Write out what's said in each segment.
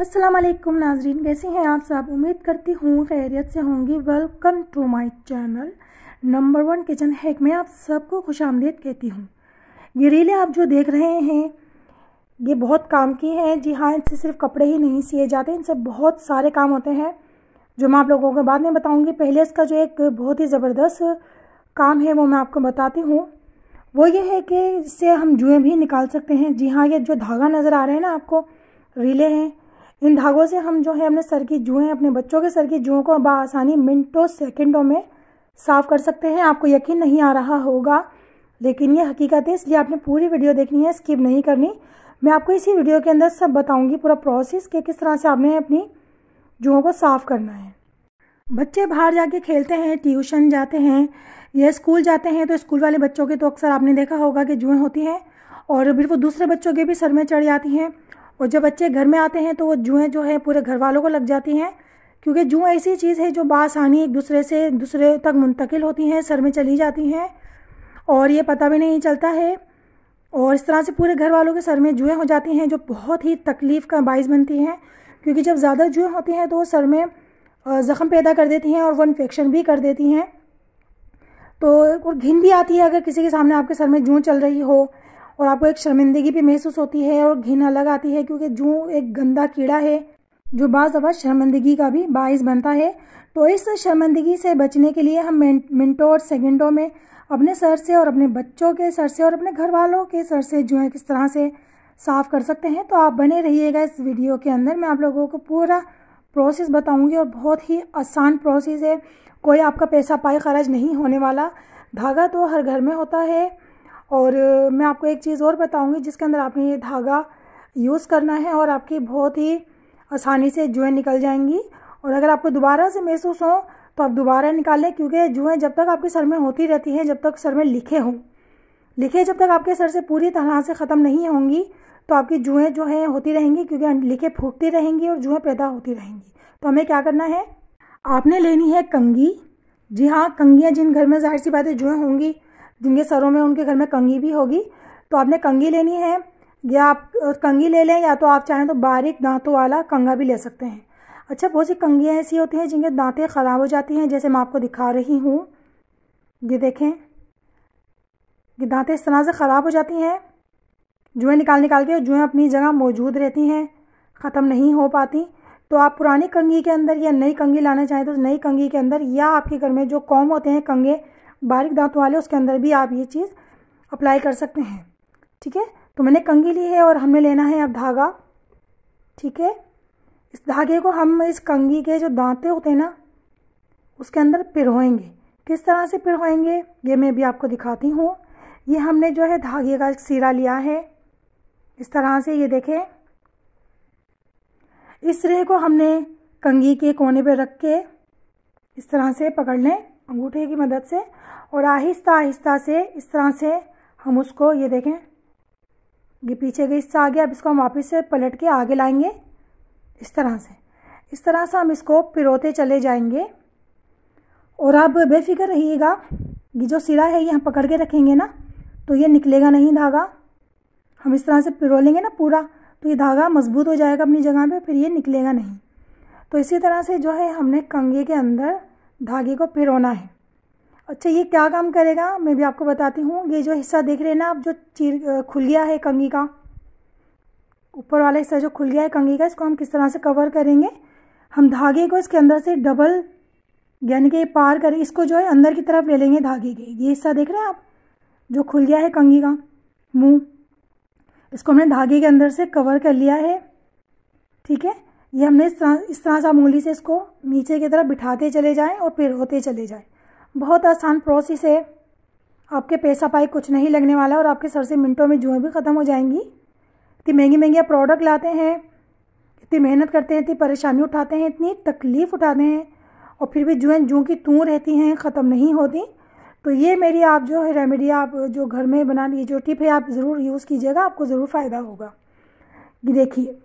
अस्सलाम वालेकुम नाजरीन कैसे हैं आप सब उम्मीद करती हूँ खैरियत से होंगी welcome to my channel number one kitchen hack मैं आप सबको खुश आमदीद कहती हूँ ये रीलें आप जो देख रहे हैं ये बहुत काम की हैं जी हाँ इनसे सिर्फ कपड़े ही नहीं सिए जाते इनसे बहुत सारे काम होते हैं जो मैं आप लोगों को बाद में बताऊँगी पहले इसका जो एक बहुत ही ज़बरदस्त काम है वो मैं आपको बताती हूँ वो ये है कि इससे हम जुएँ भी निकाल सकते हैं जी हाँ ये जो धागा नज़र आ रहे हैं ना आपको रीले हैं इन धागों से हम जो है अपने सर की जुएँ अपने बच्चों के सर की जुओं को बसानी मिनटों सेकेंडों में साफ कर सकते हैं आपको यकीन नहीं आ रहा होगा लेकिन ये हकीकत है इसलिए आपने पूरी वीडियो देखनी है स्किप नहीं करनी मैं आपको इसी वीडियो के अंदर सब बताऊंगी पूरा प्रोसेस कि किस तरह से आपने अपनी जुओं को साफ़ करना है बच्चे बाहर जाके खेलते हैं ट्यूशन जाते हैं या स्कूल जाते हैं तो स्कूल वाले बच्चों के तो अक्सर आपने देखा होगा कि जुएँ होती हैं और फिर वो दूसरे बच्चों के भी सर में चढ़ जाती हैं और जब बच्चे घर में आते हैं तो वो जुएँ जो है पूरे घर वालों को लग जाती हैं क्योंकि जूँ ऐसी चीज़ है जो बासानी एक दूसरे से दूसरे तक मुंतकिल होती हैं सर में चली जाती हैं और ये पता भी नहीं चलता है और इस तरह से पूरे घर वालों के सर में जुएँ हो जाती हैं जो बहुत ही तकलीफ़ का बायस बनती हैं क्योंकि जब ज़्यादा जुएँ होती हैं तो वो सर में ज़ख़म पैदा कर देती हैं और वो इन्फेक्शन भी कर देती हैं तो और घिन भी आती है अगर किसी के सामने आपके सर में जूँ चल रही हो और आपको एक शर्मिंदगी भी महसूस होती है और घिन अलग आती है क्योंकि जू एक गंदा कीड़ा है जो बाज़ अवत शर्मिंदगी का भी बायस बनता है तो इस शर्मिंदगी से बचने के लिए हम मिनटों और सेकेंडों में अपने सर से और अपने बच्चों के सर से और अपने घर वालों के सर से जो है किस तरह से साफ़ कर सकते हैं तो आप बने रहिएगा इस वीडियो के अंदर मैं आप लोगों को पूरा प्रोसेस बताऊंगी और बहुत ही आसान प्रोसेस है कोई आपका पैसा पाई खर्च नहीं होने वाला धागा तो हर घर में होता है और मैं आपको एक चीज़ और बताऊंगी जिसके अंदर आपने ये धागा यूज़ करना है और आपकी बहुत ही आसानी से जुएँ निकल जाएंगी और अगर आपको दोबारा से महसूस हो तो आप दोबारा निकालें क्योंकि जुएँ जब तक आपके सर में होती रहती हैं जब तक सर में लिखे हों लिखे जब तक आपके सर से पूरी तरह से ख़त्म नहीं होंगी तो आपकी जुएँ जो हैं होती रहेंगी क्योंकि अं, लिखे फूटती रहेंगी और जुएँ पैदा होती रहेंगी तो हमें क्या करना है आपने लेनी है कंगी जी हाँ कंगियाँ जिन घर में जाहिर सी बातें जुएँ होंगी जिनके सरों में उनके घर में कंगी भी होगी तो आपने कंगी लेनी है या आप कंगी ले लें या तो आप चाहें तो बारीक दांतों वाला कंगा भी ले सकते हैं अच्छा बहुत सी कंगियाँ ऐसी होती हैं जिनके दांतें ख़राब हो जाती हैं जैसे मैं आपको दिखा रही हूँ ये देखें ये दांतें इस तरह से ख़राब हो जाती हैं जुएँ निकाल निकाल के जुएँ अपनी जगह मौजूद रहती हैं ख़त्म नहीं हो पाती तो आप पुरानी कंगी के अंदर या नई कंगी लाना चाहें तो नई कंगी के अंदर या आपके घर में जो कॉम होते हैं कंगे बारीक दांत वाले उसके अंदर भी आप ये चीज़ अप्लाई कर सकते हैं ठीक है तो मैंने कंगी ली है और हमने लेना है अब धागा ठीक है इस धागे को हम इस कंगी के जो दांते होते हैं ना उसके अंदर पिरोएंगे किस तरह से पिरोएंगे ये मैं भी आपको दिखाती हूँ ये हमने जो है धागे का सिरा लिया है इस तरह से ये देखें इस सिरे को हमने कंगी के कोने पे रख के इस तरह से पकड़ लें अंगूठे की मदद से और आहिस्ता आहिस्ता से इस तरह से हम उसको ये देखें ये पीछे का हिस्सा आ गया अब इसको हम वापस से पलट के आगे लाएंगे इस तरह से इस तरह से हम इसको पिरोते चले जाएंगे और आप बेफिक्र रहिएगा कि जो सिरा है ये हम पकड़ के रखेंगे ना तो ये निकलेगा नहीं धागा हम इस तरह से पिरो लेंगे ना पूरा तो ये धागा मजबूत हो जाएगा अपनी जगह पे फिर ये निकलेगा नहीं तो इसी तरह से जो है हमने कंगे के अंदर धागे को पिरोना है अच्छा ये क्या काम करेगा मैं भी आपको बताती हूँ ये जो हिस्सा देख रहे हैं ना आप जो चीर खुल गया है कंगी का ऊपर वाला हिस्सा जो खुल गया है कंगी का इसको हम किस तरह से कवर करेंगे हम धागे को इसके अंदर से डबल यानी कि पार करें इसको जो है अंदर की तरफ ले लेंगे धागे के ये हिस्सा देख रहे हैं आप जो खुल गया है कंगी का मुँह इसको हमने धागे के अंदर से कवर कर लिया है ठीक है ये हमने इस तरह इस तरह से आप उंगली से इसको नीचे की तरफ बिठाते चले जाएँ और फिर होते चले जाएँ बहुत आसान प्रोसेस है आपके पैसा पाई कुछ नहीं लगने वाला और आपके सर से मिनटों में जुएँ भी ख़त्म हो जाएंगी इतनी महंगी महंगी आप प्रोडक्ट लाते हैं इतनी मेहनत करते हैं इतनी परेशानी उठाते हैं इतनी तकलीफ़ उठाते हैं और फिर भी जुएँ जूँ की तू रहती हैं ख़त्म नहीं होती तो ये मेरी आप जो है रेमेडी आप जो घर में बना ये जो टिप है आप ज़रूर यूज़ कीजिएगा आपको ज़रूर फ़ायदा होगा देखिए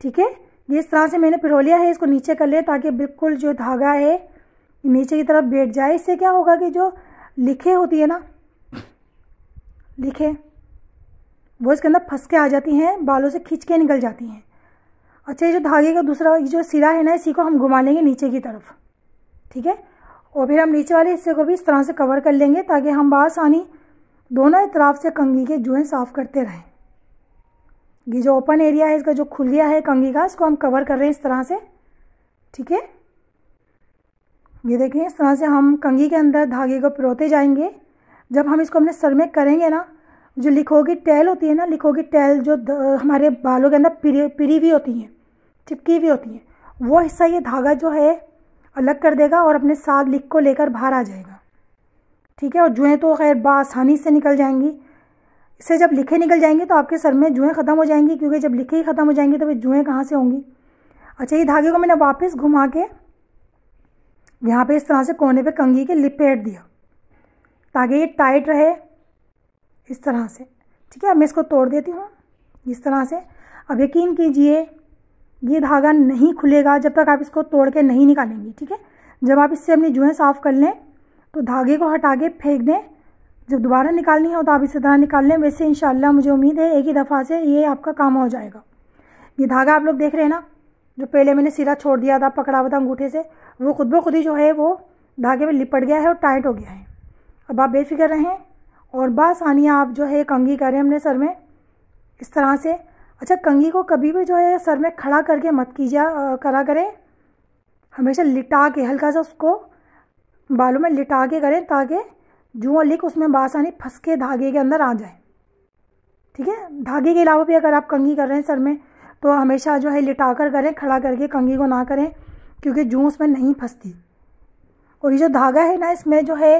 ठीक है ये इस तरह से मैंने पिरो लिया है इसको नीचे कर लिया ताकि बिल्कुल जो धागा है नीचे की तरफ बैठ जाए इससे क्या होगा कि जो लिखे होती है ना लिखे वो इसके अंदर फंस के आ जाती हैं बालों से खींच के निकल जाती हैं अच्छा ये जो धागे का दूसरा जो सिरा है ना इसी को हम घुमा लेंगे नीचे की तरफ ठीक है और फिर हम नीचे वाले हिस्से को भी इस तरह से कवर कर लेंगे ताकि हम बासानी दोनों इतराफ से कंगी के जुएँ साफ़ करते रहें ये जो ओपन एरिया है इसका जो खुल गया है कंगी का इसको हम कवर कर रहे हैं इस तरह से ठीक है ये देखें इस तरह से हम कंगी के अंदर धागे को पिरोते जाएंगे जब हम इसको अपने सर में करेंगे ना जो लिखोगी की टैल होती है ना लिखोगी की टैल जो हमारे बालों के अंदर पिरी पिरी हुई होती हैं चिपकी हुई होती हैं वो हिस्सा ये धागा जो है अलग कर देगा और अपने साथ लिख को लेकर बाहर आ जाएगा ठीक है और जुएँ तो खैर बसानी से निकल जाएंगी इससे जब लिखे निकल जाएंगे तो आपके सर में जुएँ ख़त्म हो जाएंगी क्योंकि जब लिखे ही ख़त्म हो जाएंगी तो वे जुएँ कहाँ से होंगी अच्छा ये धागे को मैंने वापस घुमा के यहाँ पे इस तरह से कोने पे कंघी के लिपेट दिया ताकि ये टाइट रहे इस तरह से ठीक है अब मैं इसको तोड़ देती हूँ इस तरह से अब यकीन कीजिए ये धागा नहीं खुलेगा जब तक आप इसको तोड़ के नहीं निकालेंगे ठीक है जब आप इससे अपनी जुएँ साफ़ कर लें तो धागे को हटा के फेंक दें जब दोबारा निकालनी हो तो आप इसी तरह निकाल लें वैसे इन मुझे उम्मीद है एक ही दफ़ा से ये आपका काम हो जाएगा ये धागा आप लोग देख रहे हैं ना जो पहले मैंने सिरा छोड़ दिया था पकड़ा हुआ था अंगूठे से वो खुद ब खुद ही जो है वो धागे में लिपट गया है और टाइट हो गया है अब आप बेफिक्र रहें और बासानियाँ आप जो है कंगी करें हमने सर में इस तरह से अच्छा कंगी को कभी भी जो है सर में खड़ा करके मत कीजिए करा करें हमेशा लिटा के हल्का सा उसको बालों में लिटा के करें ताकि जुआ लिख उसमें बासानी फंस के धागे के अंदर आ जाए ठीक है धागे के अलावा भी अगर आप कंगी कर रहे हैं सर में तो हमेशा जो है लिटा कर करें खड़ा करके कंगी को ना करें क्योंकि जू उसमें नहीं फंसती और ये जो धागा है ना इसमें जो है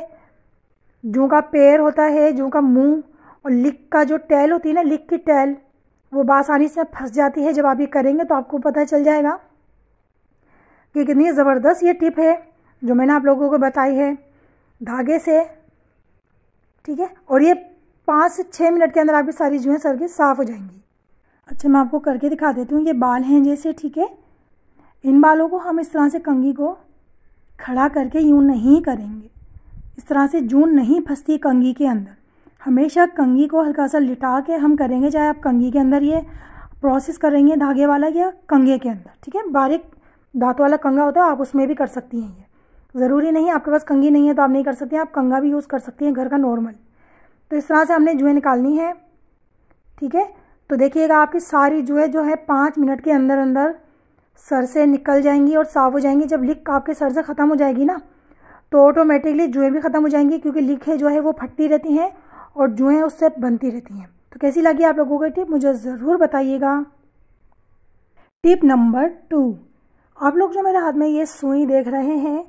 जू का पैर होता है जू का मुंह और लिक का जो टैल होती है ना लिक की टैल वो बासानी से फंस जाती है जब आप ये करेंगे तो आपको पता चल जाएगा कि कितनी ज़बरदस्त ये टिप है जो मैंने आप लोगों को बताई है धागे से ठीक है और ये पाँच से छः मिनट के अंदर आपकी सारी जुएँ सर की साफ़ हो जाएंगी अच्छा मैं आपको करके दिखा देती हूँ ये बाल हैं जैसे ठीक है इन बालों को हम इस तरह से कंगी को खड़ा करके यूँ नहीं करेंगे इस तरह से जून नहीं फंसती कंगी के अंदर हमेशा कंगी को हल्का सा लिटा के हम करेंगे चाहे आप कंगी के अंदर ये प्रोसेस करेंगे धागे वाला या कंगे के अंदर ठीक है बारीक दांत वाला कंगा होता है आप उसमें भी कर सकती हैं ये ज़रूरी नहीं आपके पास कंगी नहीं है तो आप नहीं कर सकती आप कंगा भी यूज़ कर सकती हैं घर का नॉर्मल तो इस तरह से हमने जुएँ निकालनी है ठीक है तो देखिएगा आपकी सारी जो है जो है पाँच मिनट के अंदर अंदर सर से निकल जाएंगी और साफ हो जाएंगी जब लिक आपके सर से ख़त्म हो जाएगी ना तो ऑटोमेटिकली जुएँ भी ख़त्म हो जाएंगी क्योंकि लिखें जो है वो फटती रहती हैं और जुएँ उससे बनती रहती हैं तो कैसी लगी आप लोगों को टिप मुझे ज़रूर बताइएगा टिप नंबर टू आप लोग जो मेरे हाथ में ये सुई देख रहे हैं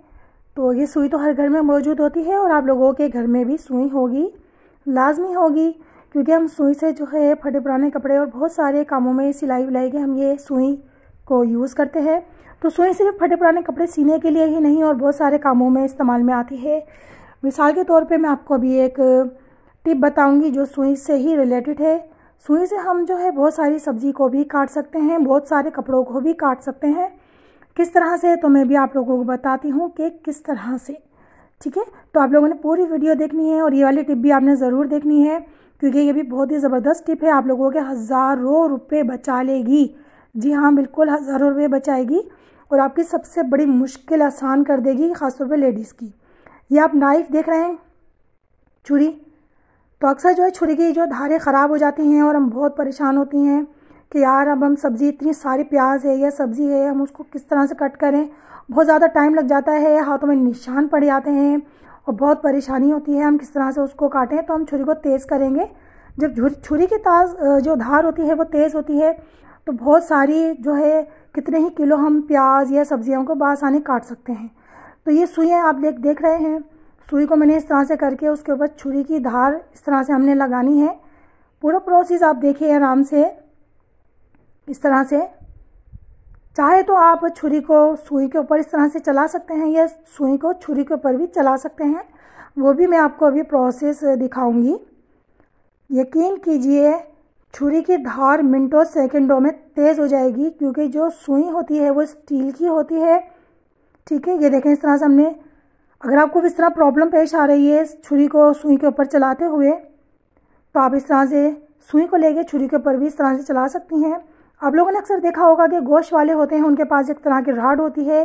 तो ये सुई तो हर घर में मौजूद होती है और आप लोगों के घर में भी सुई होगी लाजमी होगी क्योंकि हम सुई से जो है फटे पुराने कपड़े और बहुत सारे कामों में सिलाई विलाई के हम ये सुई को यूज़ करते हैं तो सुई सिर्फ फटे पुराने कपड़े सीने के लिए ही नहीं और बहुत सारे कामों में इस्तेमाल में आती है मिसाल के तौर पे मैं आपको अभी एक टिप बताऊंगी जो सुई से ही रिलेटेड है सुई से हम जो है बहुत सारी सब्जी को भी काट सकते हैं बहुत सारे कपड़ों को भी काट सकते हैं किस तरह से तो मैं भी आप लोगों को बताती हूँ कि किस तरह से ठीक है तो आप लोगों ने पूरी वीडियो देखनी है और ये वाली टिप भी आपने ज़रूर देखनी है क्योंकि ये भी बहुत ही ज़बरदस्त टिप है आप लोगों के हज़ारों रुपये बचा लेगी जी हाँ बिल्कुल हज़ारों रुपये बचाएगी और आपकी सबसे बड़ी मुश्किल आसान कर देगी ख़ासतौर पर लेडीज़ की ये आप नाइफ़ देख रहे हैं छुरी तो अक्सर जो है छुरी की जो धारें ख़राब हो जाती हैं और हम बहुत परेशान होती हैं कि यार अब हम सब्ज़ी इतनी सारी प्याज है या सब्ज़ी है हम उसको किस तरह से कट करें बहुत ज़्यादा टाइम लग जाता है हाथों में निशान पड़ जाते हैं और बहुत परेशानी होती है हम किस तरह से उसको काटें तो हम छुरी को तेज़ करेंगे जब छुरी की ताज जो धार होती है वो तेज़ होती है तो बहुत सारी जो है कितने ही किलो हम प्याज या सब्जियों को बासानी काट सकते हैं तो ये सुइयाँ आप देख देख रहे हैं सुई को मैंने इस तरह से करके उसके ऊपर छुरी की धार इस तरह से हमने लगानी है पूरा प्रोसेस आप देखिए आराम से इस तरह से चाहे तो आप छुरी को सुई के ऊपर इस तरह से चला सकते हैं या सुई को छुरी के ऊपर भी चला सकते हैं वो भी मैं आपको अभी प्रोसेस दिखाऊंगी यकीन कीजिए छुरी की धार मिनटों सेकंडों में तेज़ हो जाएगी क्योंकि जो सुई होती है वो स्टील की होती है ठीक है ये देखें इस तरह से हमने अगर आपको इस तरह प्रॉब्लम पेश आ रही है छुरी को सुई के ऊपर चलाते हुए तो आप इस तरह से सुई को लेके छुरी के ऊपर भी इस तरह से चला सकती हैं आप लोगों ने अक्सर देखा होगा कि गोश्त वाले होते हैं उनके पास एक तरह की राड होती है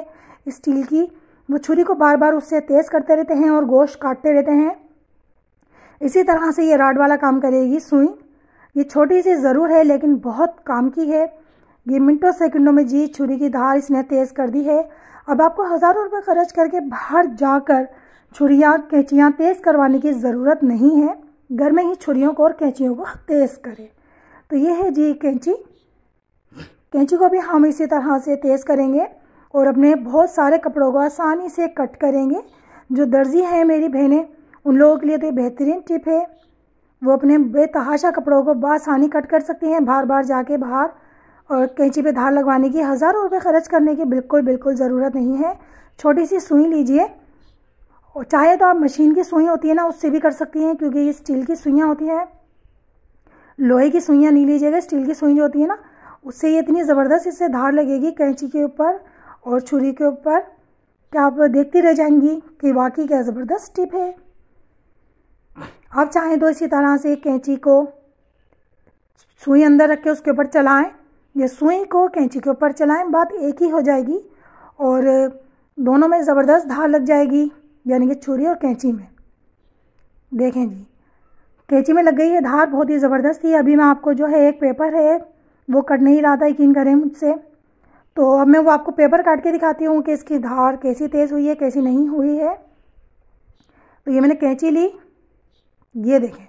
स्टील की वो छुरी को बार बार उससे तेज़ करते रहते हैं और गोश्त काटते रहते हैं इसी तरह से ये राड वाला काम करेगी सुई ये छोटी सी ज़रूर है लेकिन बहुत काम की है ये मिनटों सेकंडों में जी छुरी की धार इसने तेज़ कर दी है अब आपको हज़ारों रुपये खर्च करके बाहर जाकर छुरियाँ कैंचियाँ तेज़ करवाने की ज़रूरत नहीं है घर में ही छुरियों को और कैंचियों को तेज़ करें तो ये है जी कैंची कैंची को भी हम इसी तरह से तेज़ करेंगे और अपने बहुत सारे कपड़ों को आसानी से कट करेंगे जो दर्जी हैं मेरी बहनें उन लोगों के लिए तो बेहतरीन टिप है वो अपने बेतहाशा कपड़ों को बसानी कट कर सकती हैं बार बार जाके बाहर और कैंची पे धार लगवाने की हज़ारों रुपये खर्च करने की बिल्कुल बिल्कुल ज़रूरत नहीं है छोटी सी सुई लीजिए और चाहे तो आप मशीन की सुई होती है ना उससे भी कर सकती हैं क्योंकि ये स्टील की सुइयाँ होती हैं लोहे की सुइयाँ नहीं लीजिएगा स्टील की सुई जो होती है ना उससे ये इतनी ज़बरदस्त इससे धार लगेगी कैंची के ऊपर और छुरी के ऊपर कि आप देखती रह जाएंगी कि वाकई क्या ज़बरदस्त टिप है आप चाहें तो इसी तरह से कैंची को सुई अंदर रख के उसके ऊपर चलाएं या सुई को कैंची के ऊपर चलाएं बात एक ही हो जाएगी और दोनों में ज़बरदस्त धार लग जाएगी यानी कि छुरी और कैंची में देखें जी कैंची में लग गई है धार बहुत ही ज़बरदस्त थी अभी मैं आपको जो है एक पेपर है वो कट नहीं रहा था यकीन करें मुझसे तो अब मैं वो आपको पेपर काट के दिखाती हूँ कि इसकी धार कैसी तेज़ हुई है कैसी नहीं हुई है तो ये मैंने कैंची ली ये देखें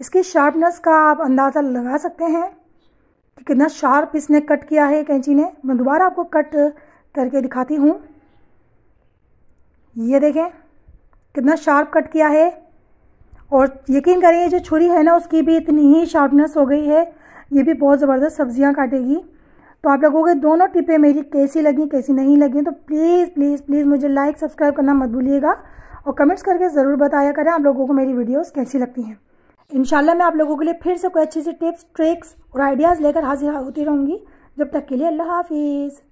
इसकी शार्पनेस का आप अंदाज़ा लगा सकते हैं कि कितना शार्प इसने कट किया है कैंची ने मैं दोबारा आपको कट करके दिखाती हूँ ये देखें कितना शार्प कट किया है और यकीन करिए जो छुरी है ना उसकी भी इतनी ही शार्पनेस हो गई है ये भी बहुत ज़बरदस्त सब्जियाँ काटेगी तो आप लोगों के दोनों टिपें मेरी कैसी लगी कैसी नहीं लगी तो प्लीज़ प्लीज़ प्लीज़ मुझे लाइक सब्सक्राइब करना मत भूलिएगा और कमेंट्स करके ज़रूर बताया करें आप लोगों को मेरी वीडियोस कैसी लगती हैं इनशाला मैं आप लोगों के लिए फिर से कोई अच्छी सी टिप्स ट्रिक्स और आइडियाज़ लेकर हाजिर होती रहूँगी जब तक के लिए अल्लाह हाफिज़